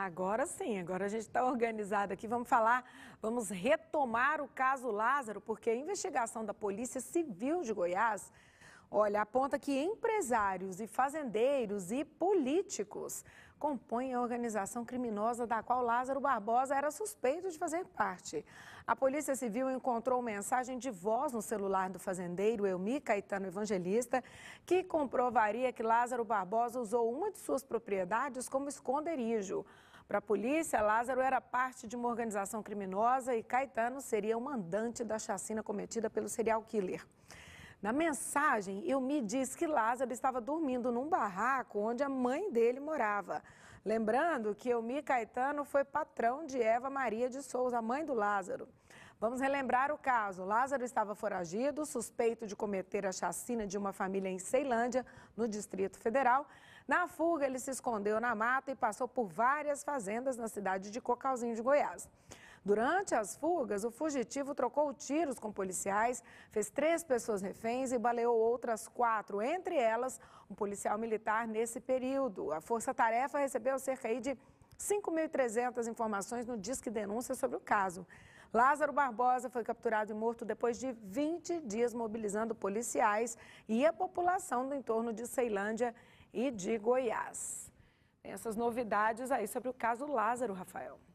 Agora sim, agora a gente está organizado aqui. Vamos falar, vamos retomar o caso Lázaro, porque a investigação da Polícia Civil de Goiás Olha, aponta que empresários e fazendeiros e políticos compõem a organização criminosa da qual Lázaro Barbosa era suspeito de fazer parte. A Polícia Civil encontrou mensagem de voz no celular do fazendeiro Elmi Caetano Evangelista, que comprovaria que Lázaro Barbosa usou uma de suas propriedades como esconderijo. Para a polícia, Lázaro era parte de uma organização criminosa e Caetano seria o mandante da chacina cometida pelo serial killer. Na mensagem, eu me diz que Lázaro estava dormindo num barraco onde a mãe dele morava. Lembrando que Elmi Caetano foi patrão de Eva Maria de Souza, a mãe do Lázaro. Vamos relembrar o caso. Lázaro estava foragido, suspeito de cometer a chacina de uma família em Ceilândia, no Distrito Federal. Na fuga, ele se escondeu na mata e passou por várias fazendas na cidade de Cocalzinho de Goiás. Durante as fugas, o fugitivo trocou tiros com policiais, fez três pessoas reféns e baleou outras quatro, entre elas um policial militar nesse período. A Força Tarefa recebeu cerca de 5.300 informações no Disque Denúncia sobre o caso. Lázaro Barbosa foi capturado e morto depois de 20 dias mobilizando policiais e a população do entorno de Ceilândia e de Goiás. Tem essas novidades aí sobre o caso Lázaro, Rafael.